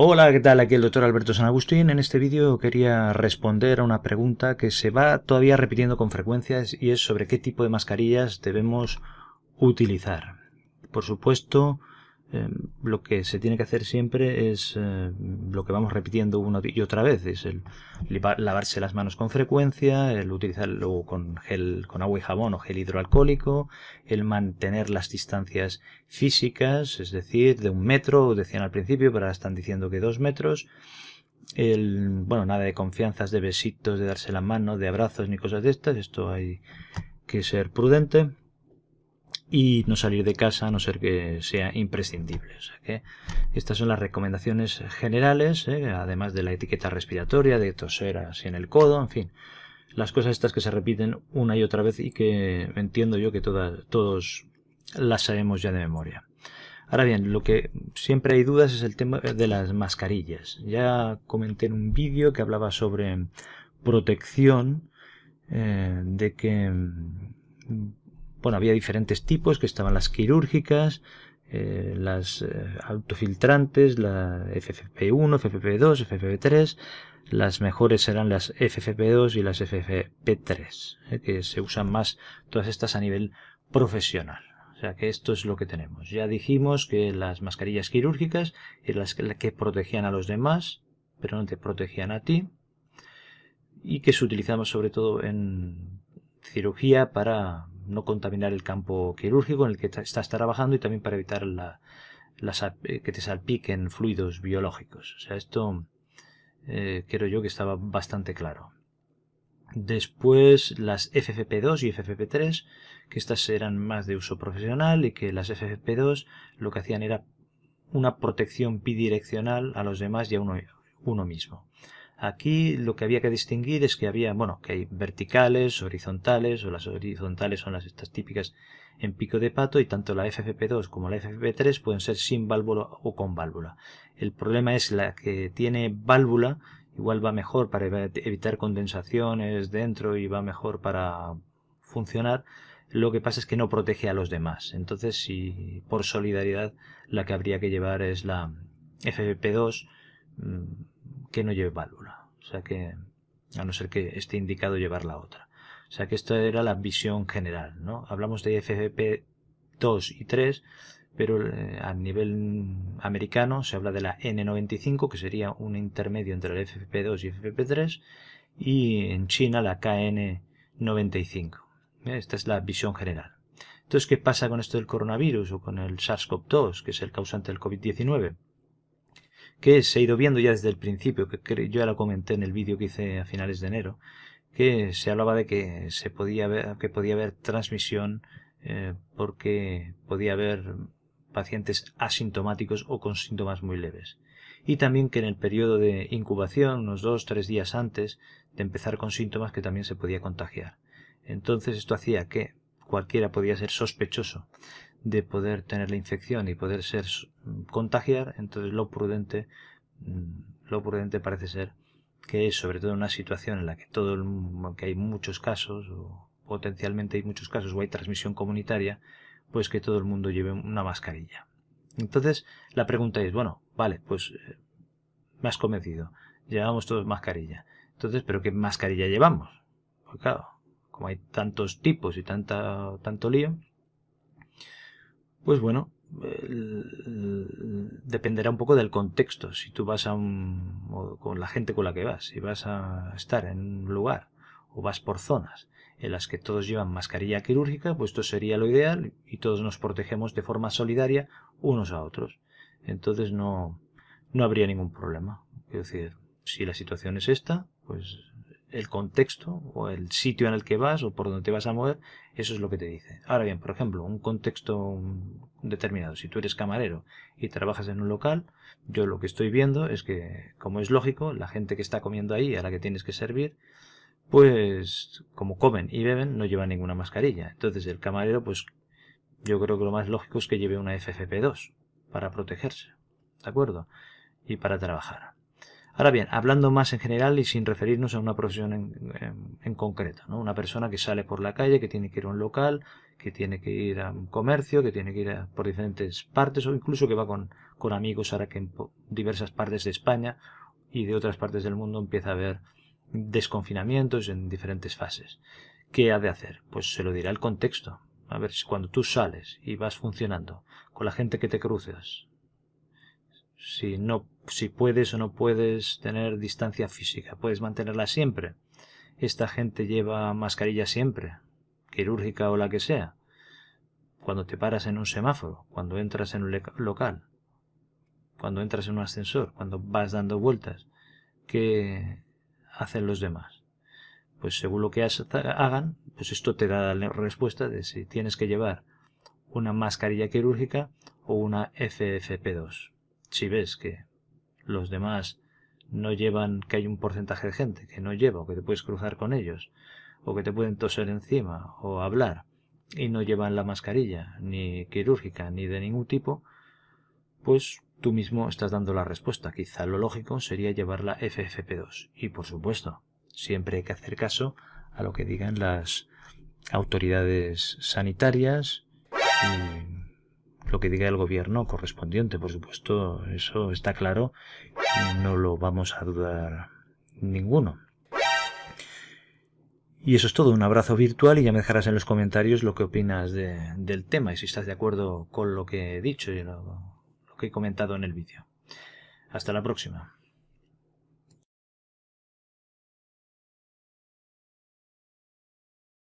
Hola, ¿qué tal? Aquí el doctor Alberto San Agustín. En este vídeo quería responder a una pregunta que se va todavía repitiendo con frecuencia y es sobre qué tipo de mascarillas debemos utilizar. Por supuesto, Em, lo que se tiene que hacer siempre es eh, lo que vamos repitiendo una y otra vez, es el lavarse las manos con frecuencia, el utilizarlo con gel, con agua y jabón o gel hidroalcohólico, el mantener las distancias físicas, es decir, de un metro, decían al principio, pero ahora están diciendo que dos metros, el, bueno, nada de confianzas, de besitos, de darse la mano, de abrazos ni cosas de estas, esto hay que ser prudente y no salir de casa a no ser que sea imprescindible. O que estas son las recomendaciones generales, ¿eh? además de la etiqueta respiratoria, de toser así en el codo, en fin. Las cosas estas que se repiten una y otra vez y que entiendo yo que todas, todos las sabemos ya de memoria. Ahora bien, lo que siempre hay dudas es el tema de las mascarillas. Ya comenté en un vídeo que hablaba sobre protección, eh, de que bueno, había diferentes tipos, que estaban las quirúrgicas, eh, las eh, autofiltrantes, la FFP1, FFP2, FFP3. Las mejores eran las FFP2 y las FFP3, eh, que se usan más todas estas a nivel profesional. O sea que esto es lo que tenemos. Ya dijimos que las mascarillas quirúrgicas eran las que protegían a los demás, pero no te protegían a ti. Y que se utilizaban sobre todo en cirugía para no contaminar el campo quirúrgico en el que estás trabajando y también para evitar eh, que te salpiquen fluidos biológicos. O sea, esto eh, creo yo que estaba bastante claro. Después las FFP2 y FFP3, que estas eran más de uso profesional y que las FFP2 lo que hacían era una protección bidireccional a los demás y a uno mismo. Aquí lo que había que distinguir es que había, bueno, que hay verticales, horizontales, o las horizontales son las estas típicas en pico de pato y tanto la FFP2 como la FFP3 pueden ser sin válvula o con válvula. El problema es la que tiene válvula, igual va mejor para evitar condensaciones dentro y va mejor para funcionar. Lo que pasa es que no protege a los demás. Entonces, si por solidaridad la que habría que llevar es la FFP2, que no lleve válvula. O sea que, a no ser que esté indicado llevar la otra. O sea que esta era la visión general, ¿no? Hablamos de FFP2 y 3, pero eh, a nivel americano se habla de la N95, que sería un intermedio entre el FFP2 y FFP3, y en China la KN95. ¿Eh? Esta es la visión general. Entonces, ¿qué pasa con esto del coronavirus o con el SARS-CoV-2, que es el causante del COVID-19? que se ha ido viendo ya desde el principio, que yo ya lo comenté en el vídeo que hice a finales de enero, que se hablaba de que se podía que podía haber transmisión eh, porque podía haber pacientes asintomáticos o con síntomas muy leves. Y también que en el periodo de incubación, unos dos, tres días antes de empezar con síntomas, que también se podía contagiar. Entonces esto hacía que cualquiera podía ser sospechoso de poder tener la infección y poder ser mm, contagiar, entonces lo prudente, mm, lo prudente parece ser que es sobre todo en una situación en la que todo que hay muchos casos o potencialmente hay muchos casos o hay transmisión comunitaria, pues que todo el mundo lleve una mascarilla. Entonces la pregunta es, bueno, vale, pues eh, me has convencido, llevamos todos mascarilla. Entonces, ¿pero qué mascarilla llevamos? Porque claro, como hay tantos tipos y tanta, tanto lío, pues bueno, dependerá un poco del contexto. Si tú vas a con la gente con la que vas, si vas a estar en un lugar o vas por zonas en las que todos llevan mascarilla quirúrgica, pues esto sería lo ideal y todos nos protegemos de forma solidaria unos a otros. Entonces no, no habría ningún problema. Quiero decir, si la situación es esta, pues el contexto o el sitio en el que vas o por donde te vas a mover, eso es lo que te dice. Ahora bien, por ejemplo, un contexto determinado, si tú eres camarero y trabajas en un local, yo lo que estoy viendo es que, como es lógico, la gente que está comiendo ahí, a la que tienes que servir, pues como comen y beben, no lleva ninguna mascarilla. Entonces el camarero, pues yo creo que lo más lógico es que lleve una FFP2 para protegerse, ¿de acuerdo? Y para trabajar. Ahora bien, hablando más en general y sin referirnos a una profesión en, concreto, ¿no? Una persona que sale por la calle, que tiene que ir a un local, que tiene que ir a un comercio, que tiene que ir por diferentes partes o incluso que va con, con amigos ahora que en diversas partes de España y de otras partes del mundo empieza a haber desconfinamientos en diferentes fases. ¿Qué ha de hacer? Pues se lo dirá el contexto. A ver, si cuando tú sales y vas funcionando con la gente que te cruzas, si no si puedes o no puedes tener distancia física, puedes mantenerla siempre. Esta gente lleva mascarilla siempre, quirúrgica o la que sea, cuando te paras en un semáforo, cuando entras en un local, cuando entras en un ascensor, cuando vas dando vueltas, ¿qué hacen los demás? Pues según lo que hagan, pues esto te da la respuesta de si tienes que llevar una mascarilla quirúrgica o una FFP2 si ves que los demás no llevan, que hay un porcentaje de gente que no lleva, o que te puedes cruzar con ellos, o que te pueden toser encima, o hablar, y no llevan la mascarilla, ni quirúrgica, ni de ningún tipo, pues tú mismo estás dando la respuesta. Quizá lo lógico sería llevar la FFP2. Y por supuesto, siempre hay que hacer caso a lo que digan las autoridades sanitarias y lo que diga el gobierno correspondiente, por supuesto, eso está claro, no lo vamos a dudar ninguno. Y eso es todo, un abrazo virtual y ya me dejarás en los comentarios lo que opinas del tema y si estás de acuerdo con lo que he dicho y lo que he comentado en el vídeo. Hasta la próxima.